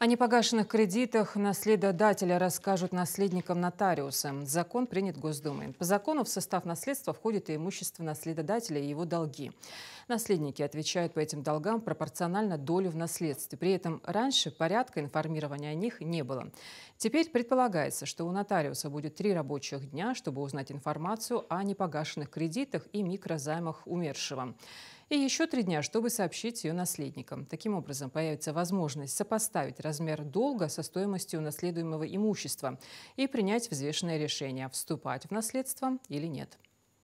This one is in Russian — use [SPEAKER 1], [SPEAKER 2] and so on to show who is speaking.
[SPEAKER 1] О непогашенных кредитах наследодателя расскажут наследникам нотариуса. Закон принят Госдумой. По закону в состав наследства входит и имущество наследодателя и его долги. Наследники отвечают по этим долгам пропорционально долю в наследстве. При этом раньше порядка информирования о них не было. Теперь предполагается, что у нотариуса будет три рабочих дня, чтобы узнать информацию о непогашенных кредитах и микрозаймах умершего и еще три дня, чтобы сообщить ее наследникам. Таким образом, появится возможность сопоставить размер долга со стоимостью наследуемого имущества и принять взвешенное решение, вступать в наследство или нет.